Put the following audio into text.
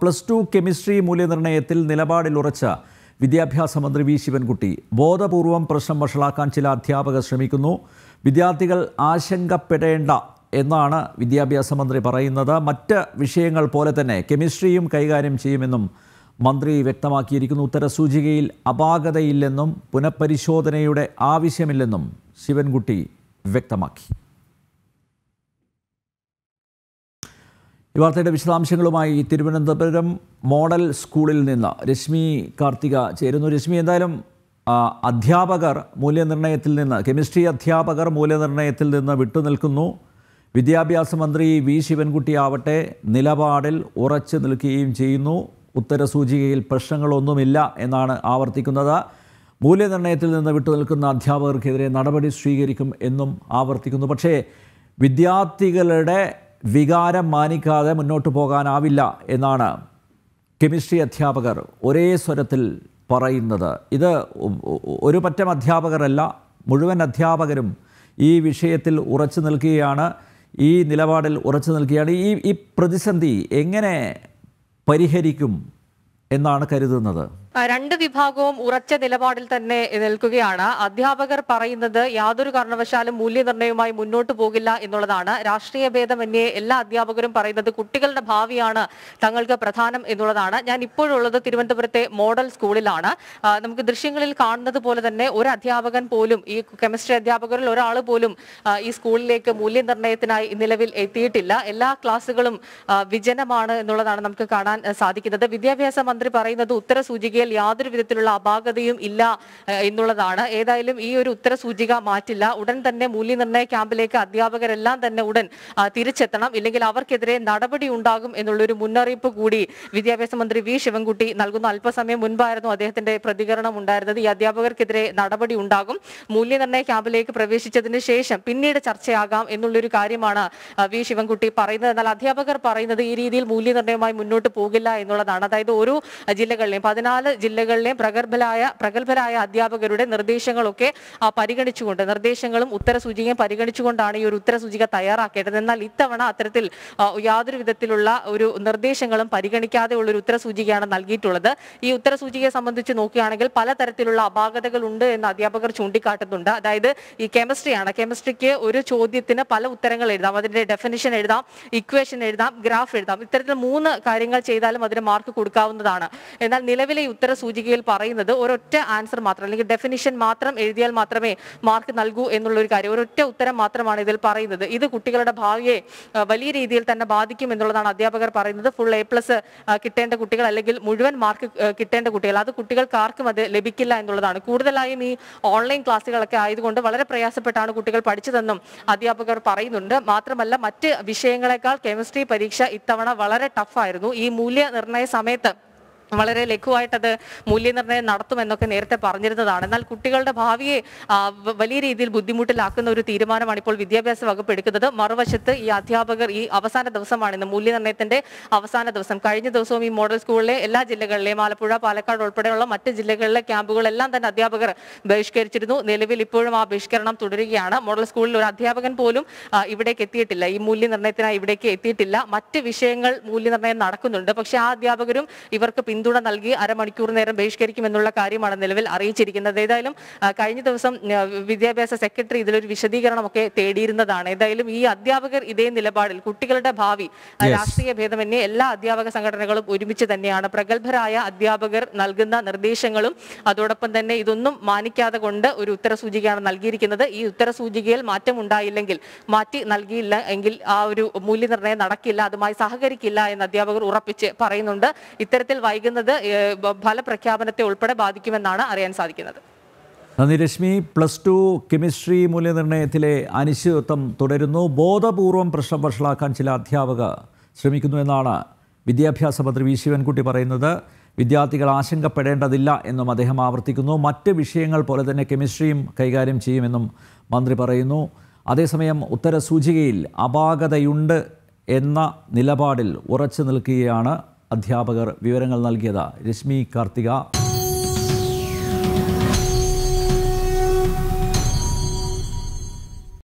plus two chemistry മൂല്യനിർണ്ണയത്തിൽ നിലപാടിൽ ഉറച്ച വിദ്യാഭ്യാസ മന്ത്രി വി ശിവൻകുട്ടി ബോധപൂർവം പ്രശ്നം വഷളാക്കാൻ ചില അധ്യാപകർ ശ്രമിക്കുന്നു വിദ്യാർത്ഥികൾ ആശങ്കപ്പെടേണ്ട എന്നാണ് വിദ്യാഭ്യാസ മന്ത്രി പറയുന്നത് മറ്റ് വിഷയങ്ങൾ പോലെ തന്നെ കെമിസ്ട്രിയും കൈകാര്യം ചെയ്യുമെന്നും മന്ത്രി വ്യക്തമാക്കിയിരിക്കുന്നു ഉത്തരസൂചികയിൽ അപാകതയില്ലെന്നും പുനഃപരിശോധനയുടെ ആവശ്യമില്ലെന്നും ശിവൻകുട്ടി വ്യക്തമാക്കി ഈ വാർത്തയുടെ വിശദാംശങ്ങളുമായി തിരുവനന്തപുരം മോഡൽ സ്കൂളിൽ നിന്ന് രശ്മി കാർത്തിക ചേരുന്നു രശ്മി എന്തായാലും അധ്യാപകർ മൂല്യനിർണ്ണയത്തിൽ നിന്ന് കെമിസ്ട്രി അധ്യാപകർ മൂല്യനിർണ്ണയത്തിൽ നിന്ന് വിട്ടുനിൽക്കുന്നു വിദ്യാഭ്യാസ മന്ത്രി വി ശിവൻകുട്ടിയാവട്ടെ നിലപാടിൽ ഉറച്ചു നിൽക്കുകയും ചെയ്യുന്നു ഉത്തരസൂചികയിൽ പ്രശ്നങ്ങളൊന്നുമില്ല എന്നാണ് ആവർത്തിക്കുന്നത് മൂല്യനിർണ്ണയത്തിൽ നിന്ന് വിട്ടുനിൽക്കുന്ന അധ്യാപകർക്കെതിരെ നടപടി സ്വീകരിക്കും എന്നും ആവർത്തിക്കുന്നു പക്ഷേ വിദ്യാർത്ഥികളുടെ വികാരം മാനിക്കാതെ മുന്നോട്ട് പോകാനാവില്ല എന്നാണ് കെമിസ്ട്രി അധ്യാപകർ ഒരേ സ്വരത്തിൽ പറയുന്നത് ഇത് ഒരു പറ്റം അധ്യാപകരല്ല മുഴുവൻ അധ്യാപകരും ഈ വിഷയത്തിൽ ഉറച്ചു നിൽക്കുകയാണ് ഈ നിലപാടിൽ ഉറച്ചു നിൽക്കുകയാണ് ഈ ഈ പ്രതിസന്ധി എങ്ങനെ പരിഹരിക്കും എന്നാണ് കരുതുന്നത് രണ്ട് വിഭാഗവും ഉറച്ച നിലപാടിൽ തന്നെ നിൽക്കുകയാണ് അധ്യാപകർ പറയുന്നത് യാതൊരു കാരണവശാലും മൂല്യനിർണ്ണയവുമായി മുന്നോട്ട് പോകില്ല എന്നുള്ളതാണ് രാഷ്ട്രീയ ഭേദമന്യേ എല്ലാ അധ്യാപകരും പറയുന്നത് കുട്ടികളുടെ ഭാവിയാണ് തങ്ങൾക്ക് പ്രധാനം എന്നുള്ളതാണ് ഞാൻ ഇപ്പോഴുള്ളത് തിരുവനന്തപുരത്തെ മോഡൽ സ്കൂളിലാണ് നമുക്ക് ദൃശ്യങ്ങളിൽ കാണുന്നത് പോലെ തന്നെ ഒരു അധ്യാപകൻ പോലും ഈ കെമിസ്ട്രി അധ്യാപകരിൽ ഒരാൾ പോലും ഈ സ്കൂളിലേക്ക് മൂല്യനിർണ്ണയത്തിനായി നിലവിൽ എത്തിയിട്ടില്ല എല്ലാ ക്ലാസ്സുകളും വിജനമാണ് എന്നുള്ളതാണ് നമുക്ക് കാണാൻ സാധിക്കുന്നത് വിദ്യാഭ്യാസ മന്ത്രി പറയുന്നത് ഉത്തര സൂചിക നോക്കിയാൽ യാതൊരു വിധത്തിലുള്ള അപാകതയും ഇല്ല എന്നുള്ളതാണ് ഏതായാലും ഈ ഒരു ഉത്തര സൂചിക മാറ്റില്ല ഉടൻ തന്നെ മൂല്യനിർണ്ണയ ക്യാമ്പിലേക്ക് അധ്യാപകരെല്ലാം തന്നെ ഉടൻ തിരിച്ചെത്തണം ഇല്ലെങ്കിൽ അവർക്കെതിരെ നടപടി ഉണ്ടാകും എന്നുള്ളൊരു മുന്നറിയിപ്പ് കൂടി വിദ്യാഭ്യാസ മന്ത്രി വി ശിവൻകുട്ടി നൽകുന്ന അല്പസമയം മുൻപായിരുന്നു അദ്ദേഹത്തിന്റെ പ്രതികരണം ഉണ്ടായിരുന്നത് ഈ അധ്യാപകർക്കെതിരെ നടപടി ഉണ്ടാകും മൂല്യനിർണ്ണയ ക്യാമ്പിലേക്ക് പ്രവേശിച്ചതിന് ശേഷം പിന്നീട് ചർച്ചയാകാം എന്നുള്ളൊരു കാര്യമാണ് വി ശിവൻകുട്ടി പറയുന്നത് എന്നാൽ അധ്യാപകർ പറയുന്നത് ഈ രീതിയിൽ മൂല്യനിർണ്ണയവുമായി മുന്നോട്ട് പോകില്ല എന്നുള്ളതാണ് അതായത് ഓരോ ജില്ലകളിലെയും പതിനാല് ജില്ലകളിലെയും പ്രഗത്ഭരായ പ്രഗത്ഭരായ അധ്യാപകരുടെ നിർദ്ദേശങ്ങളൊക്കെ പരിഗണിച്ചുകൊണ്ട് നിർദ്ദേശങ്ങളും ഉത്തരസൂചികയും പരിഗണിച്ചുകൊണ്ടാണ് ഈ ഒരു ഉത്തരസൂചിക തയ്യാറാക്കേണ്ടത് എന്നാൽ ഇത്തവണ അത്തരത്തിൽ യാതൊരു വിധത്തിലുള്ള ഒരു നിർദ്ദേശങ്ങളും പരിഗണിക്കാതെ ഉള്ള ഒരു ഉത്തരസൂചികയാണ് നൽകിയിട്ടുള്ളത് ഈ ഉത്തരസൂചികയെ സംബന്ധിച്ച് നോക്കുകയാണെങ്കിൽ പലതരത്തിലുള്ള അപാകതകൾ ഉണ്ട് എന്ന് അധ്യാപകർ ചൂണ്ടിക്കാട്ടുന്നുണ്ട് അതായത് ഈ കെമിസ്ട്രിയാണ് കെമിസ്ട്രിക്ക് ഒരു ചോദ്യത്തിന് പല ഉത്തരങ്ങൾ എഴുതാം അതിന്റെ ഡെഫിനിഷൻ എഴുതാം ഇക്വേഷൻ എഴുതാം ഗ്രാഫ് എഴുതാം ഇത്തരത്തിൽ മൂന്ന് കാര്യങ്ങൾ ചെയ്താലും അതിന് മാർക്ക് കൊടുക്കാവുന്നതാണ് എന്നാൽ നിലവിലെ ഉത്തര സൂചികയിൽ പറയുന്നത് ഒരൊറ്റ ആൻസർ മാത്രം അല്ലെങ്കിൽ ഡെഫിനിഷൻ മാത്രം എഴുതിയാൽ മാത്രമേ മാർക്ക് നൽകൂ എന്നുള്ള ഒരു കാര്യം ഒരൊറ്റ ഉത്തരം മാത്രമാണ് ഇതിൽ പറയുന്നത് ഇത് കുട്ടികളുടെ ഭാവിയെ വലിയ രീതിയിൽ തന്നെ ബാധിക്കും എന്നുള്ളതാണ് അധ്യാപകർ പറയുന്നത് ഫുൾ എ പ്ലസ് കിട്ടേണ്ട കുട്ടികൾ അല്ലെങ്കിൽ മുഴുവൻ മാർക്ക് കിട്ടേണ്ട കുട്ടികൾ അത് കുട്ടികൾക്ക് ആർക്കും അത് ലഭിക്കില്ല എന്നുള്ളതാണ് കൂടുതലായും ഈ ഓൺലൈൻ ക്ലാസ്സുകളൊക്കെ ആയതുകൊണ്ട് വളരെ പ്രയാസപ്പെട്ടാണ് കുട്ടികൾ പഠിച്ചതെന്നും അധ്യാപകർ പറയുന്നുണ്ട് മാത്രമല്ല മറ്റ് വിഷയങ്ങളെക്കാൾ കെമിസ്ട്രി പരീക്ഷ ഇത്തവണ വളരെ ടഫായിരുന്നു ഈ മൂല്യനിർണ്ണയ സമയത്ത് വളരെ ലഘുവായിട്ടത് മൂല്യനിർണ്ണയം നടത്തുമെന്നൊക്കെ നേരത്തെ പറഞ്ഞിരുന്നതാണ് എന്നാൽ കുട്ടികളുടെ ഭാവിയെ വലിയ രീതിയിൽ ബുദ്ധിമുട്ടിലാക്കുന്ന ഒരു തീരുമാനമാണ് ഇപ്പോൾ വിദ്യാഭ്യാസ വകുപ്പ് എടുക്കുന്നത് മറുവശത്ത് ഈ അധ്യാപകർ ഈ അവസാന ദിവസമാണ് ഇന്ന് മൂല്യനിർണ്ണയത്തിന്റെ അവസാന ദിവസം കഴിഞ്ഞ ദിവസവും ഈ മോഡൽ സ്കൂളിലെ എല്ലാ ജില്ലകളിലെയും ആലപ്പുഴ പാലക്കാട് ഉൾപ്പെടെയുള്ള മറ്റ് ജില്ലകളിലെ ക്യാമ്പുകളെല്ലാം തന്നെ അധ്യാപകർ ബഹിഷ്കരിച്ചിരുന്നു നിലവിൽ ഇപ്പോഴും ആ ബഹിഷ്കരണം തുടരുകയാണ് മോഡൽ സ്കൂളിൽ ഒരു അധ്യാപകൻ പോലും ഇവിടേക്ക് എത്തിയിട്ടില്ല ഈ മൂല്യനിർണ്ണയത്തിനായി ഇവിടേക്ക് എത്തിയിട്ടില്ല മറ്റ് വിഷയങ്ങൾ മൂല്യനിർണ്ണയം നടക്കുന്നുണ്ട് പക്ഷേ ആ അധ്യാപകരും ഇവർക്ക് പിന്തുണ പിന്തുണ നൽകി അരമണിക്കൂർ നേരം ബഹിഷ്കരിക്കുമെന്നുള്ള കാര്യമാണ് നിലവിൽ അറിയിച്ചിരിക്കുന്നത് ഏതായാലും കഴിഞ്ഞ ദിവസം വിദ്യാഭ്യാസ സെക്രട്ടറി ഇതിലൊരു വിശദീകരണമൊക്കെ തേടിയിരുന്നതാണ് ഏതായാലും ഈ അധ്യാപകർ ഇതേ നിലപാടിൽ കുട്ടികളുടെ ഭാവി രാഷ്ട്രീയ ഭേദമന്യേ എല്ലാ അധ്യാപക സംഘടനകളും ഒരുമിച്ച് തന്നെയാണ് പ്രഗത്ഭരായ അധ്യാപകർ നൽകുന്ന നിർദ്ദേശങ്ങളും അതോടൊപ്പം തന്നെ ഇതൊന്നും മാനിക്കാതെ കൊണ്ട് ഒരു ഉത്തരസൂചികയാണ് നൽകിയിരിക്കുന്നത് ഈ ഉത്തരസൂചികയിൽ മാറ്റം ഉണ്ടായില്ലെങ്കിൽ മാറ്റി നൽകിയില്ല എങ്കിൽ ആ ഒരു മൂല്യനിർണ്ണയം നടക്കില്ല അതുമായി സഹകരിക്കില്ല എന്ന് അധ്യാപകർ ഉറപ്പിച്ച് പറയുന്നുണ്ട് ഇത്തരത്തിൽ വൈകുന്ന നൽകുന്നത് ഫലപ്രഖ്യാപനത്തെ ഉൾപ്പെടെ ബാധിക്കുമെന്നാണ് അറിയാൻ സാധിക്കുന്നത് നന്ദി രശ്മി പ്ലസ് ടു കെമിസ്ട്രി മൂല്യനിർണ്ണയത്തിലെ അനിശ്ചിതത്വം തുടരുന്നു ബോധപൂർവം പ്രശ്നം വഷളാക്കാൻ ചില അധ്യാപക ശ്രമിക്കുന്നു എന്നാണ് വിദ്യാഭ്യാസ മന്ത്രി വി ശിവൻകുട്ടി പറയുന്നത് വിദ്യാർത്ഥികൾ ആശങ്കപ്പെടേണ്ടതില്ല എന്നും അദ്ദേഹം ആവർത്തിക്കുന്നു മറ്റ് വിഷയങ്ങൾ പോലെ തന്നെ കെമിസ്ട്രിയും കൈകാര്യം ചെയ്യുമെന്നും മന്ത്രി പറയുന്നു അതേസമയം ഉത്തരസൂചികയിൽ അപാകതയുണ്ട് എന്ന നിലപാടിൽ ഉറച്ചു നിൽക്കുകയാണ് അധ്യാപകർ വിവരങ്ങൾ നൽകിയത് രശ്മി കാർത്തിക